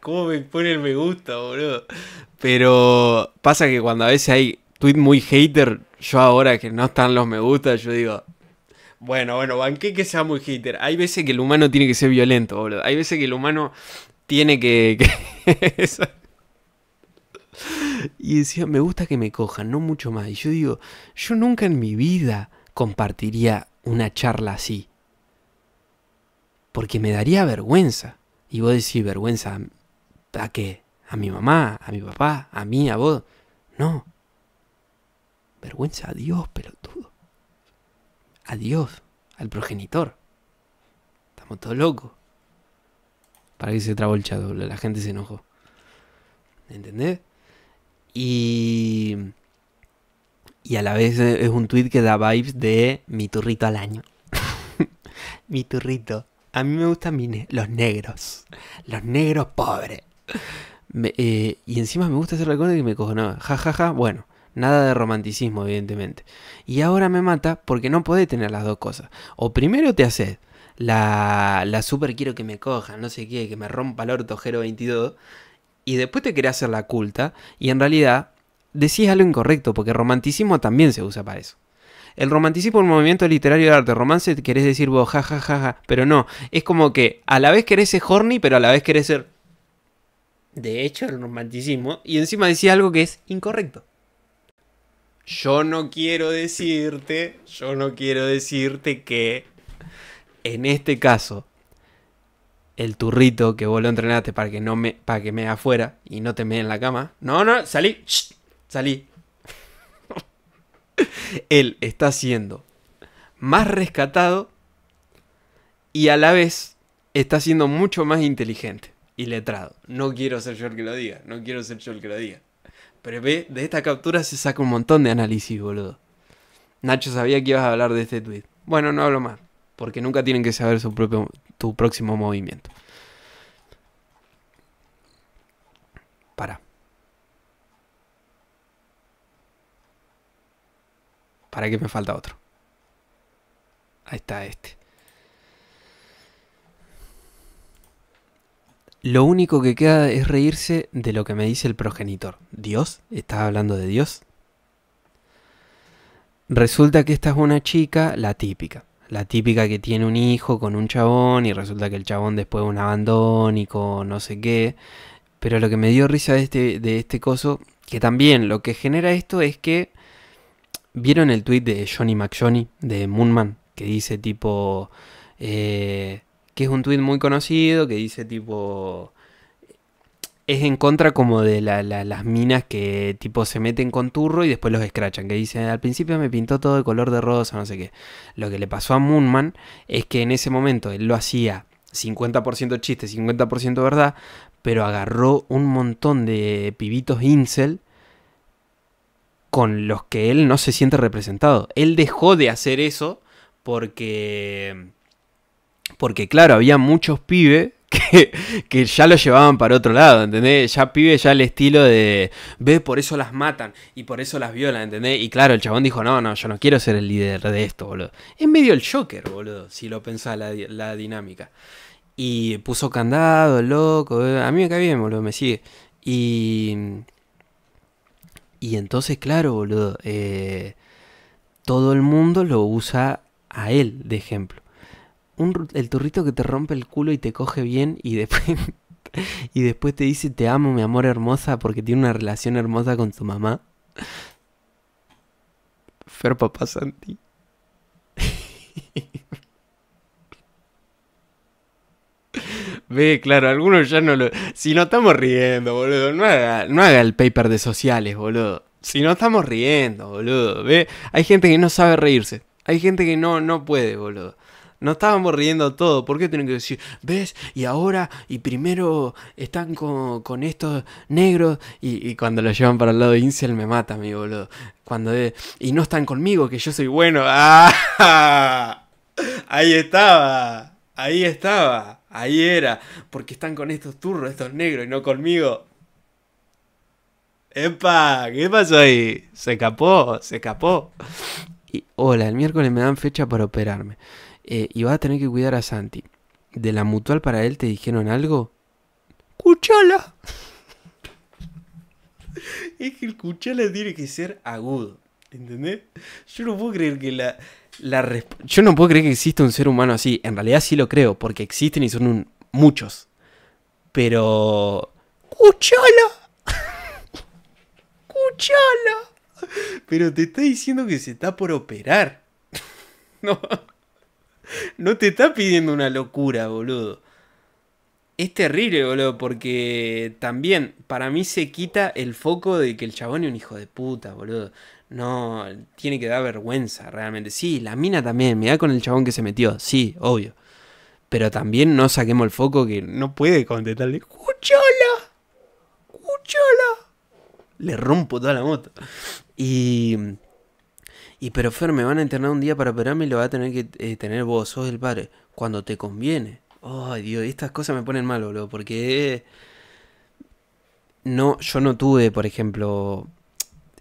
¿Cómo me expone el me gusta, boludo? Pero pasa que cuando a veces hay tweet muy hater, yo ahora que no están los me gusta, yo digo, bueno, bueno, banqué que sea muy hater. Hay veces que el humano tiene que ser violento, boludo. Hay veces que el humano tiene que... y decía, me gusta que me cojan, no mucho más. Y yo digo, yo nunca en mi vida compartiría una charla así. Porque me daría vergüenza. Y vos decís, vergüenza, ¿a qué? ¿A mi mamá? ¿A mi papá? ¿A mí? ¿A vos? No. Vergüenza a Dios, pelotudo. A Dios, al progenitor. Estamos todos locos. Para que se trabó el la gente se enojó. ¿Entendés? Y y a la vez es un tweet que da vibes de mi turrito al año. mi turrito. A mí me gustan los negros. Los negros pobres. Eh, y encima me gusta hacer la cosa que me cojonaba. Ja, ja, ja. Bueno, nada de romanticismo, evidentemente. Y ahora me mata porque no podés tener las dos cosas. O primero te haces la, la super quiero que me coja, no sé qué, que me rompa el ortojero 22. Y después te querés hacer la culta. Y en realidad decías algo incorrecto, porque romanticismo también se usa para eso. El romanticismo es un movimiento literario de arte. Romance querés decir vos, ja, ja, Pero no, es como que a la vez querés ser horny, pero a la vez querés ser... De hecho, el romanticismo. Y encima decís algo que es incorrecto. Yo no quiero decirte, yo no quiero decirte que... En este caso, el turrito que vos lo entrenaste para que no me, para que me afuera y no te me en la cama. No, no, salí salí. Él está siendo más rescatado y a la vez está siendo mucho más inteligente y letrado. No quiero ser yo el que lo diga, no quiero ser yo el que lo diga. Pero ve, de esta captura se saca un montón de análisis, boludo. Nacho sabía que ibas a hablar de este tweet. Bueno, no hablo más, porque nunca tienen que saber su propio, tu próximo movimiento. Para. ¿Para qué me falta otro? Ahí está este. Lo único que queda es reírse de lo que me dice el progenitor. ¿Dios? ¿Estás hablando de Dios? Resulta que esta es una chica, la típica. La típica que tiene un hijo con un chabón y resulta que el chabón después un abandónico, no sé qué. Pero lo que me dio risa este, de este coso, que también lo que genera esto es que ¿Vieron el tweet de Johnny McJohnny de Moonman? Que dice tipo. Eh, que es un tweet muy conocido, que dice tipo. Es en contra como de las minas que tipo se meten con turro y después los escrachan. Que dice, al principio me pintó todo de color de rosa, no sé qué. Lo que le pasó a Moonman es que en ese momento él lo hacía 50% chiste, 50% verdad, pero agarró un montón de pibitos incel con los que él no se siente representado. Él dejó de hacer eso porque, porque claro, había muchos pibes que, que, ya lo llevaban para otro lado, ¿entendés? Ya pibe ya el estilo de, ve, por eso las matan y por eso las violan, ¿entendés? Y claro, el chabón dijo, no, no, yo no quiero ser el líder de esto, boludo. Es medio el Joker, boludo, si lo pensás la, la dinámica. Y puso candado, loco, a mí me cae bien, boludo, me sigue. Y y entonces, claro, boludo, eh, todo el mundo lo usa a él, de ejemplo. el turrito que te rompe el culo y te coge bien y después, y después te dice te amo, mi amor hermosa, porque tiene una relación hermosa con tu mamá. Fer Papá Santi. Ve, claro, algunos ya no lo. Si no estamos riendo, boludo. No haga, el paper de sociales, boludo. Si no estamos riendo, boludo. Ve, hay gente que no sabe reírse. Hay gente que no, no puede, boludo. No estábamos riendo todo. ¿Por qué tienen que decir, ves? Y ahora, y primero están con, estos negros. Y, cuando los llevan para el lado de Incel me mata, mi boludo. Cuando y no están conmigo, que yo soy bueno. ¡Ah! Ahí estaba. Ahí estaba. Ahí era. Porque están con estos turros, estos negros y no conmigo. ¡Epa! ¿Qué pasó ahí? Se escapó, se escapó. Y, hola, el miércoles me dan fecha para operarme. Eh, y vas a tener que cuidar a Santi. ¿De la mutual para él te dijeron algo? ¡Cuchala! es que el cuchala tiene que ser agudo. ¿Entendés? Yo no puedo creer que la, la Yo no puedo creer que exista un ser humano así. En realidad sí lo creo, porque existen y son muchos. Pero... ¡Cuchala! ¡Cuchala! Pero te está diciendo que se está por operar. no. No te está pidiendo una locura, boludo. Es terrible, boludo, porque también para mí se quita el foco de que el chabón es un hijo de puta, boludo. No, tiene que dar vergüenza realmente. Sí, la mina también. Mirá con el chabón que se metió. Sí, obvio. Pero también no saquemos el foco que no puede contestarle. ¡Cuchola! ¡Cuchola! Le rompo toda la moto. Y. Y pero Fer, me van a internar un día para operarme y lo va a tener que eh, tener vos, sos el padre. Cuando te conviene. Ay, Dios, estas cosas me ponen mal, boludo. Porque. Eh, no, yo no tuve, por ejemplo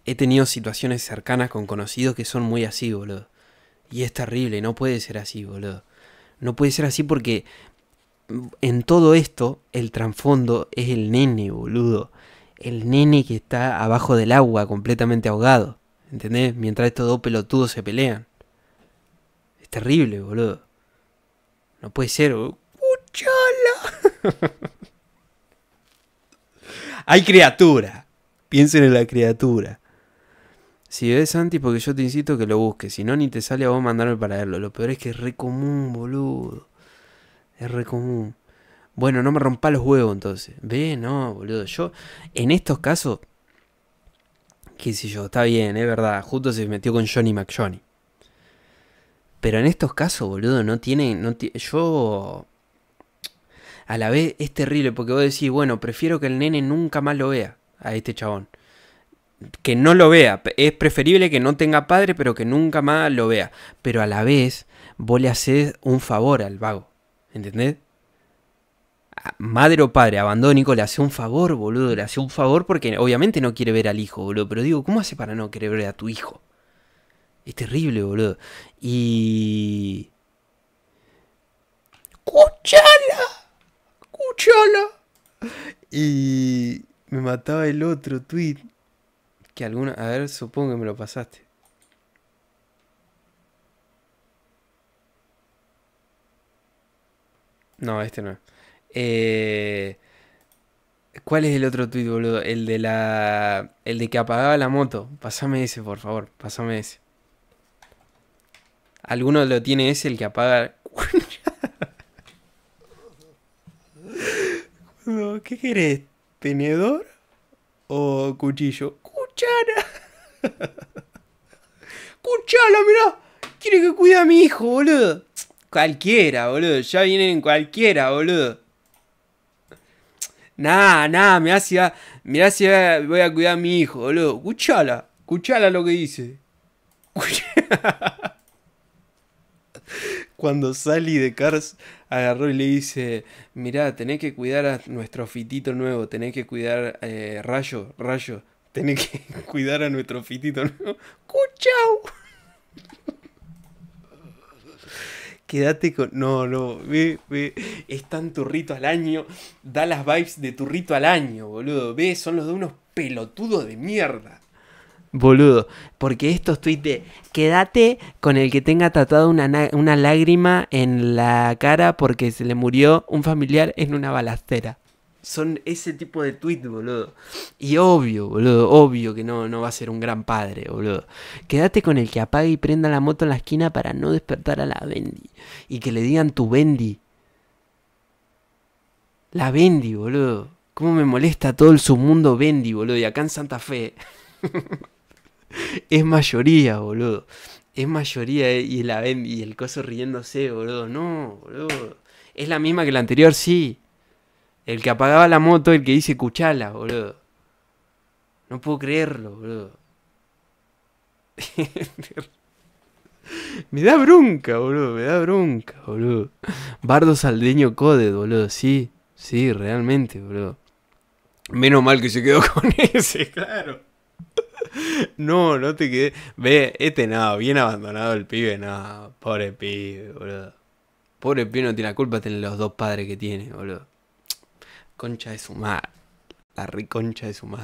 he tenido situaciones cercanas con conocidos que son muy así, boludo. Y es terrible, no puede ser así, boludo. No puede ser así porque en todo esto el trasfondo es el nene, boludo. El nene que está abajo del agua completamente ahogado. ¿Entendés? Mientras estos dos pelotudos se pelean. Es terrible, boludo. No puede ser, ¡Cuchala! Hay criatura. Piensen en la criatura. Si ves Santi, porque yo te insisto que lo busques. Si no, ni te sale a vos mandarme para verlo. Lo peor es que es re común, boludo. Es re común. Bueno, no me rompa los huevos entonces. Ve, no, boludo. Yo, en estos casos, qué sé yo, está bien, es verdad. Justo se metió con Johnny McJohnny. Pero en estos casos, boludo, no tiene. No yo. A la vez es terrible porque vos decís, bueno, prefiero que el nene nunca más lo vea a este chabón que no lo vea. Es preferible que no tenga padre, pero que nunca más lo vea. Pero a la vez, vos le haces un favor al vago. ¿Entendés? madre o padre abandónico le hace un favor, boludo, le hace un favor porque obviamente no quiere ver al hijo, boludo, pero digo, ¿cómo hace para no querer ver a tu hijo? Es terrible, boludo. Y... ¡Cuchala! ¡Cuchala! Y me mataba el otro tweet que alguna... A ver, supongo que me lo pasaste. No, este no. Eh, ¿Cuál es el otro tuit, boludo? El de la... El de que apagaba la moto. Pásame ese, por favor. Pásame ese. ¿Alguno lo tiene ese, el que apaga... ¿Qué querés? ¿Tenedor o cuchillo? ¡Cuchara! ¡Cuchala, mirá! tiene que cuidar a mi hijo, boludo. Cualquiera, boludo. Ya vienen cualquiera, boludo. Nah, nah, mirá si, voy a cuidar a mi hijo, boludo. Cuchala, cuchala lo que dice. Cuando Sally de Cars agarró y le dice, mirá, tenés que cuidar a nuestro fitito nuevo, tenés que cuidar eh, Rayo, Rayo. Tiene que cuidar a nuestro fitito. ¿no? ¡Cuchao! Quédate con. No, no. Ve, ve. Es tan turrito al año. Da las vibes de turrito al año, boludo. Ve, son los de unos pelotudos de mierda. Boludo, porque estos tweets de quédate con el que tenga tatuado una, una lágrima en la cara porque se le murió un familiar en una balacera son ese tipo de tweets, boludo. Y obvio, boludo, obvio que no, no va a ser un gran padre, boludo. Quédate con el que apague y prenda la moto en la esquina para no despertar a la Bendy. Y que le digan tu Bendy. La Bendy, boludo. ¿Cómo me molesta todo el submundo Bendy, boludo? Y acá en Santa Fe. es mayoría, boludo. Es mayoría eh, y, la Bendy y el coso riéndose, boludo. No, boludo. Es la misma que la anterior, sí el que apagaba la moto, el que dice cuchala, boludo. No puedo creerlo, boludo. me da bronca, boludo, me da bronca, boludo. Bardo Saldeño Code, boludo, sí, sí, realmente, boludo. Menos mal que se quedó con ese, claro. No, no te quedé. Ve, este nada, bien abandonado el pibe, No, pobre pibe, boludo. Pobre pibe no tiene la culpa de tener los dos padres que tiene, boludo concha de su madre. La riconcha de su madre.